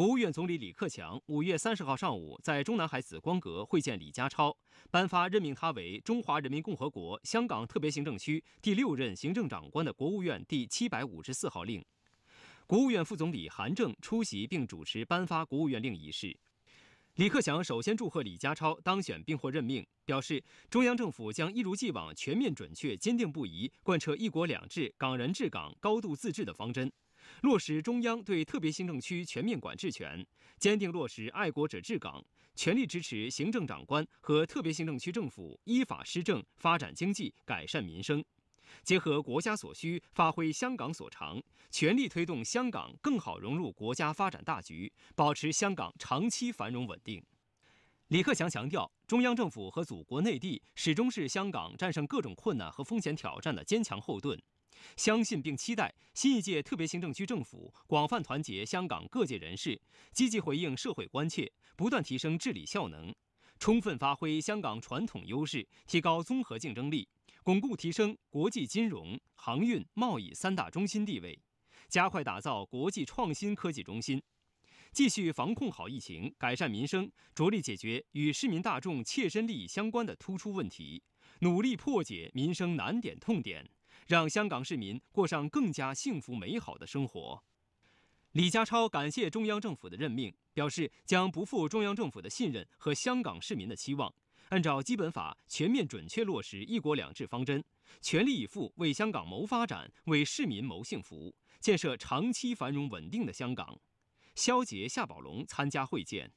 国务院总理李克强五月三十号上午在中南海紫光阁会见李家超，颁发任命他为中华人民共和国香港特别行政区第六任行政长官的国务院第七百五十四号令。国务院副总理韩正出席并主持颁发国务院令仪式。李克强首先祝贺李家超当选并获任命，表示中央政府将一如既往全面准确坚定不移贯彻“一国两制”“港人治港”高度自治的方针。落实中央对特别行政区全面管制权，坚定落实爱国者治港，全力支持行政长官和特别行政区政府依法施政，发展经济，改善民生，结合国家所需，发挥香港所长，全力推动香港更好融入国家发展大局，保持香港长期繁荣稳定。李克强强调，中央政府和祖国内地始终是香港战胜各种困难和风险挑战的坚强后盾。相信并期待新一届特别行政区政府广泛团结香港各界人士，积极回应社会关切，不断提升治理效能，充分发挥香港传统优势，提高综合竞争力，巩固提升国际金融、航运、贸易三大中心地位，加快打造国际创新科技中心，继续防控好疫情，改善民生，着力解决与市民大众切身利益相关的突出问题，努力破解民生难点痛点。让香港市民过上更加幸福美好的生活。李家超感谢中央政府的任命，表示将不负中央政府的信任和香港市民的期望，按照基本法全面准确落实“一国两制”方针，全力以赴为香港谋发展、为市民谋幸福，建设长期繁荣稳定的香港。肖杰、夏宝龙参加会见。